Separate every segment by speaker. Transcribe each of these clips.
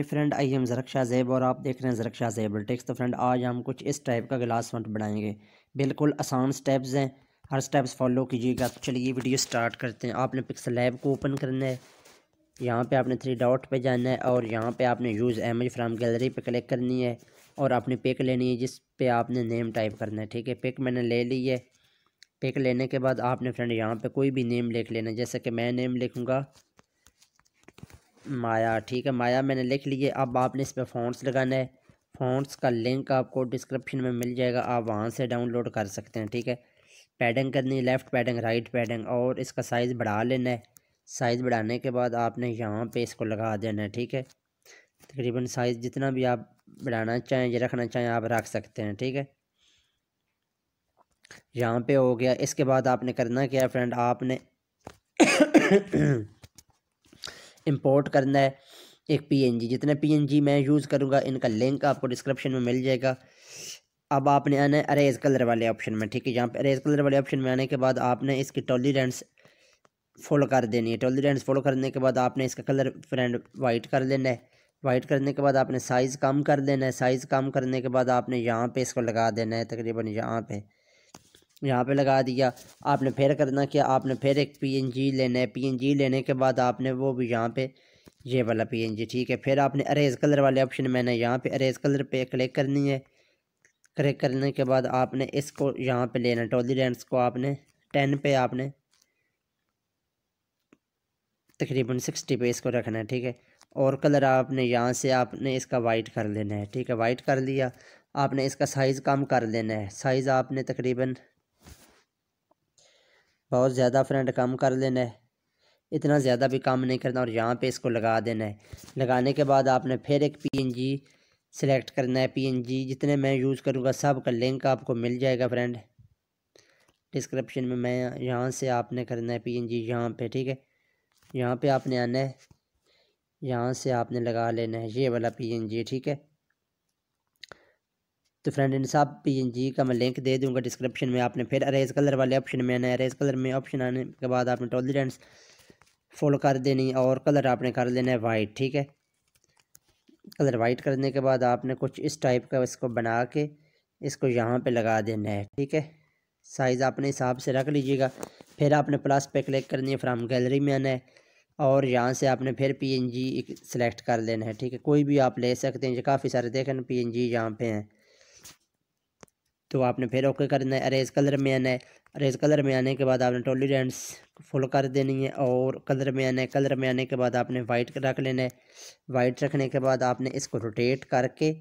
Speaker 1: हैं friend I हम जरक्षा ज़ैब और आप देख रहे हैं जरक्षा जैबल टेक्स तो फ्रेंड आज हम कुछ इस टाइप का गिलास फंट बनाएंगे बिल्कुल आसान स्टेप्स हैं हर स्टेप्स फॉलो कीजिएगा तो चलिए वीडियो स्टार्ट करते हैं आपने पिक्सल लैब को ओपन करना है यहाँ पे आपने थ्री डॉट पे जाना है और यहाँ पे आपने यूज़ एमज फ्राम गैलरी पे क्लिक करनी है और आपने पिक लेनी है जिस पे आपने नेम टाइप करना है ठीक है पिक मैंने ले ली है पिक लेने के बाद आपने फ्रेंड यहाँ पर कोई भी नेम लिख लेना जैसे कि मैं नेम लिखूँगा माया ठीक है माया मैंने लिख लिए अब आपने इस पर फ़ॉन्ट्स लगाना है फ़ॉन्ट्स का लिंक आपको डिस्क्रिप्शन में मिल जाएगा आप वहाँ से डाउनलोड कर सकते हैं ठीक है पैडिंग करनी लेफ़्ट पैडिंग राइट पैडिंग और इसका साइज़ बढ़ा लेना है साइज़ बढ़ाने के बाद आपने यहाँ पे इसको लगा देना है ठीक है तकरीबन साइज़ जितना भी आप बढ़ाना चाहें या रखना चाहें आप रख सकते हैं ठीक है यहाँ पे हो गया इसके बाद आपने करना क्या फ्रेंड आपने इंपोर्ट करना है एक पीएनजी जितने पीएनजी मैं यूज़ करूँगा इनका लिंक आपको डिस्क्रिप्शन में मिल जाएगा अब आपने आना है अरेज कलर वाले ऑप्शन में ठीक है यहाँ पे अरेज कलर वाले ऑप्शन में आने के बाद आपने इसकी टॉलीरेंट्स फॉलो कर देनी है टॉलीरेंट्स फॉलो करने के बाद आपने इसका कलर फ्रेंड वाइट कर लेना है वाइट करने के बाद आपने साइज़ कम कर देना है साइज़ कम करने के बाद आपने यहाँ पे इसको लगा देना है तकरीबन यहाँ पे यहाँ पे लगा दिया आपने फिर करना क्या आपने फिर एक पीएनजी लेना है पीएनजी लेने के बाद आपने वो भी यहाँ पे ये वाला पीएनजी ठीक है फिर आपने अरेज कलर वाले ऑप्शन मैंने यहाँ पे अरेज कलर पे क्लिक करनी है क्लिक करने के बाद आपने इसको यहाँ पे लेना टॉलीरेंट्स को आपने टेन पे आपने तकरीबन सिक्सटी पे इसको रखना है ठीक है और कलर आपने यहाँ से आपने इसका वाइट कर लेना है ठीक है वाइट कर लिया आपने इसका साइज़ कम कर लेना है साइज़ आपने तकरीबन बहुत ज़्यादा फ्रेंड कम कर लेना है इतना ज़्यादा भी काम नहीं करना और यहाँ पे इसको लगा देना है लगाने के बाद आपने फिर एक पीएनजी सेलेक्ट करना है पीएनजी जितने मैं यूज़ करूँगा सब का लिंक आपको मिल जाएगा फ्रेंड डिस्क्रिप्शन में मैं यहाँ से आपने करना है पीएनजी यहाँ पर ठीक है यहाँ पे आपने आना है यहाँ से आपने लगा लेना है ये वाला जी ठीक है तो फ्रेंड इन सब पी एन जी का मैं लिंक दे दूंगा डिस्क्रिप्शन में आपने फिर अरेज कलर वाले ऑप्शन में आना है अरेज कलर में ऑप्शन आने के बाद आपने टॉलरेंस फॉलो कर देनी और कलर आपने कर लेना है वाइट ठीक है कलर वाइट करने के बाद आपने कुछ इस टाइप का इसको बना के इसको यहाँ पे लगा देना है ठीक है साइज़ अपने हिसाब से रख लीजिएगा फिर आपने प्लस पे क्लिक करनी है फ्राम गैलरी में आना है और यहाँ से आपने फिर पी एन जी सिलेक्ट कर लेना है ठीक है कोई भी आप ले सकते हैं जो काफ़ी सारे देखें पी एन जी यहाँ पर हैं तो आपने फिर ओके करना है अरेज कलर में आना है अरेज कलर में आने के बाद आपने टॉलीडेंट्स फुल कर देनी है और कलर में आना है कलर में आने के बाद आपने वाइट रख लेना है वाइट रखने के बाद आपने इसको रोटेट करके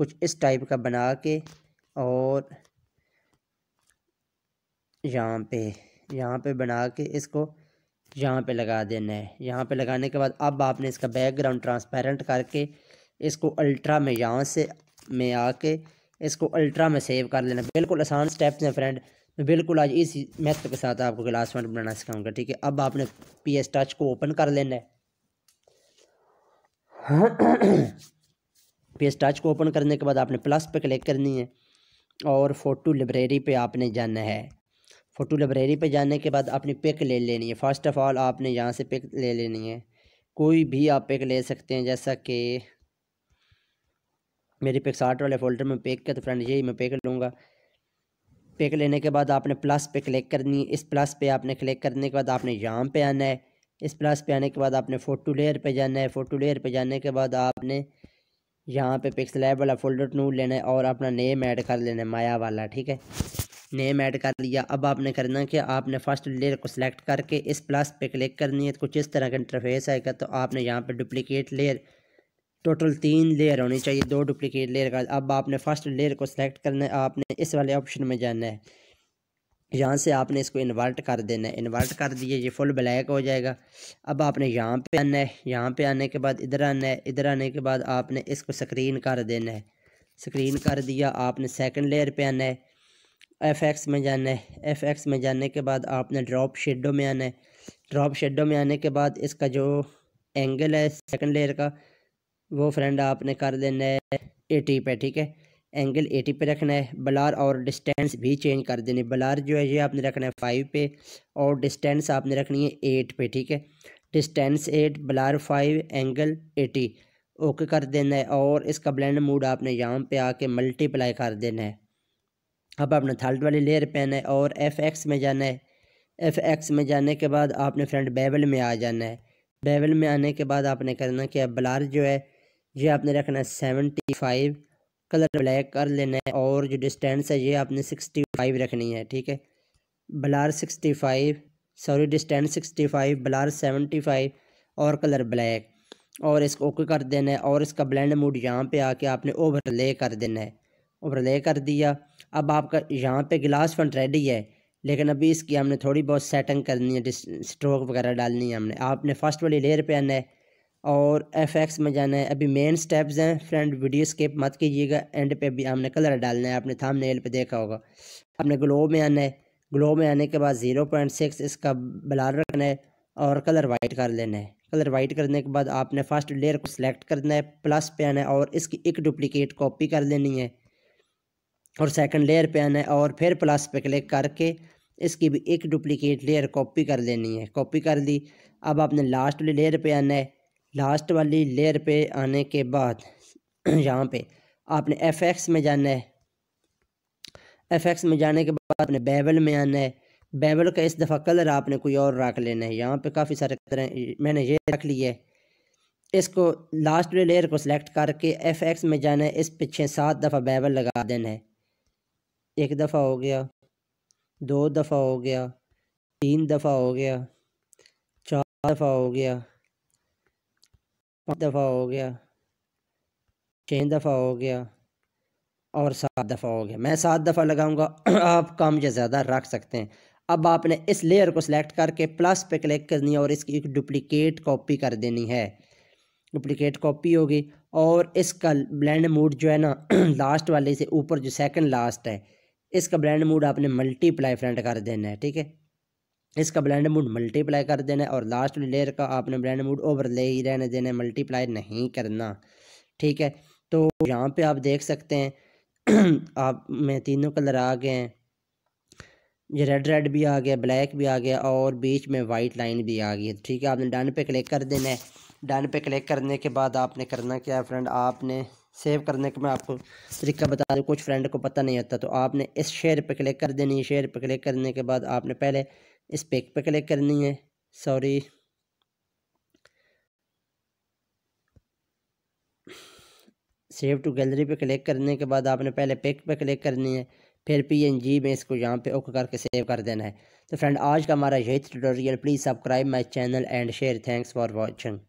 Speaker 1: कुछ इस टाइप का बना के और यहाँ पे यहाँ पे बना के इसको यहाँ पे लगा देना है यहाँ पे लगाने के बाद अब आपने इसका बैकग्राउंड ट्रांसपेरेंट करके इसको अल्ट्रा में यहाँ से में आके इसको अल्ट्रा में सेव कर लेना बिल्कुल आसान स्टेप्स हैं फ्रेंड मैं बिल्कुल आज इसी मेथड के साथ आपको क्लास वन बनाना सिखाऊंगा ठीक है अब आपने पी एस टच को ओपन कर लेना है पी एस टच को ओपन करने के बाद आपने प्लस पे क्लिक करनी है और फ़ोटो लाइब्रेरी पे आपने जाना है फ़ोटो लाइब्रेरी पे जाने के बाद अपनी पिक ले लेनी है फ़र्स्ट ऑफ़ ऑल आपने यहाँ से पिक ले लेनी है कोई भी आप पिक ले सकते हैं जैसा कि मेरी पिक्स आर्ट वाले फोल्डर में पेक किया तो फ्रेंड यही मैं पेक लूँगा पेक लेने के बाद आपने प्लस पे क्लिक करनी है इस प्लस पे आपने क्लिक करने के बाद आपने यहाँ पे आना है इस प्लस पे आने के बाद आपने फ़ोटो लेयर पे जाना है फ़ोटो लेयर पे जाने के बाद आपने यहाँ पे पिक्स लैब वाला फोल्डर टूल लेना है और अपना नेम ऐड कर लेना है माया वाला ठीक है नेम ऐड कर लिया अब आपने करना कि आपने फर्स्ट लेयर को सिलेक्ट करके इस प्लस पे क्लिक करनी है तो कुछ इस तरह का इंटरफेस आएगा तो आपने यहाँ पर डुप्लिकेट लेयर टोटल तीन लेयर होनी चाहिए दो डुप्लीकेट लेयर का अब आपने फर्स्ट लेयर को सिलेक्ट करना है आपने इस वाले ऑप्शन में जाना है यहाँ से आपने इसको इन्वर्ट कर देना है इन्वर्ट कर दिए ये फुल ब्लैक हो जाएगा अब आपने यहाँ पे आना है यहाँ पे आने के बाद इधर आना है इधर आने के बाद आपने इसको स्क्रीन कर देना है स्क्रीन कर दिया आपने सेकंड लेयर पे आना है एफ एक्स में जाना है एफ एक्स में जाने के बाद आपने ड्रॉप शेडो में आना है ड्रॉप शेडो में आने के बाद इसका जो एंगल है सेकेंड लेयर का वो फ्रेंड आपने कर देना है एटी पे ठीक है एंगल एटी पे रखना है ब्लार और डिस्टेंस भी चेंज कर देनी ब्लार जो है ये आपने रखना है फाइव पे और डिस्टेंस आपने रखनी है एट पे ठीक है distance eight blur five angle eighty okay कर देना है और इसका ब्लेंड मूड आपने यहाँ पे आके मल्टीप्लाई कर देना है अब आपने थर्ड वाली लेयर पहना है और एफ एक्स में जाना है एफ एक्स में जाने के बाद आपने फ्रेंड बेवल में आ जाना है बेबल में आने के बाद आपने करना कि अब ब्लार जो है ये आपने रखना है सेवेंटी फाइव कलर ब्लैक कर लेना है और जो डिस्टेंस है ये आपने सिक्सटी फाइव रखनी है ठीक है blur sixty five sorry distance sixty five blur seventy five और कलर ब्लैक और इसको ओके कर देना है और इसका ब्लेंड मूड यहाँ पे आके आपने ओवरले कर देना है ओवरले कर दिया अब आपका यहाँ पे गिलास फंट रेडी है लेकिन अभी इसकी हमने थोड़ी बहुत सेटिंग करनी है स्ट्रोक वगैरह डालनी है हमने आपने फर्स्ट वाली लेयर पे आना है और एफ एक्स में जाना है अभी मेन स्टेप्स हैं फ्रेंड वीडियो स्किप मत कीजिएगा एंड पे भी हमने कलर डालना है आपने थाम नेल पर देखा होगा आपने ग्लो में आना है ग्लो में आने के बाद ज़ीरो पॉइंट सिक्स इसका ब्लार रखना है और कलर वाइट कर लेना है कलर वाइट करने के बाद आपने फर्स्ट लेयर को सिलेक्ट करना है प्लस पे आना है और इसकी एक डुप्लिकेट कॉपी कर लेनी है और सेकंड लेयर पे आना है और फिर प्लस पे क्लिक करके इसकी भी एक डुप्लीकेट लेयर कॉपी कर लेनी है कॉपी कर ली अब आपने लास्ट लेयर पर आना है लास्ट वाली लेयर पे आने के बाद यहाँ पे आपने एफ एक्स में जाना है एफ एक्स में जाने के बाद आपने बेबल में आना है बेबल का इस दफ़ा कलर आपने कोई और रख लेना है यहाँ पे काफ़ी सारे कलर मैंने ये रख लिया है इसको लास्ट वाले लेयर को सिलेक्ट करके एफ एक्स में जाना है इस पीछे सात दफ़ा बेबल लगा देना है एक दफ़ा हो गया दो दफ़ा हो गया तीन दफ़ा हो गया चार दफ़ा हो गया पाँच दफ़ा हो गया छः दफ़ा हो गया और सात दफ़ा हो गया मैं सात दफ़ा लगाऊंगा आप कम या ज़्यादा रख सकते हैं अब आपने इस लेयर को सिलेक्ट करके प्लस पे क्लिक करनी है और इसकी एक डुप्लीकेट कॉपी कर देनी है डुप्लीकेट कॉपी होगी और इसका ब्लैंड मूड जो है ना लास्ट वाले से ऊपर जो सेकंड लास्ट है इसका ब्लैंड मूड आपने मल्टीप्लाई फ्रेंड कर देना है ठीक है इसका ब्रांड मूड मल्टीप्लाई कर देना है और लास्ट लेयर का आपने ब्रांड मूड ओवरले ही रहने देना है मल्टीप्लाई नहीं करना ठीक है तो यहाँ पे आप देख सकते हैं आप में तीनों कलर आ गए हैं ये रेड रेड भी आ गया ब्लैक भी आ गया और बीच में वाइट लाइन भी आ गई ठीक है आपने डन पे क्लिक कर देना है डन पे क्लिक करने के बाद आपने करना क्या है फ्रेंड आपने सेव करने का मैं आपको तरीका बता दूँ कुछ फ्रेंड को पता नहीं होता तो आपने इस शेयर पे क्लिक कर देनी है शेयर पे क्लिक करने के बाद आपने पहले इस पेक पे क्लिक करनी है सॉरी सेव टू गैलरी पे क्लिक करने के बाद आपने पहले पिक पे क्लिक करनी है फिर पीएनजी में इसको यहाँ पे ओके करके सेव कर देना है तो फ्रेंड आज का हमारा यही tutorial please subscribe my channel and share thanks for watching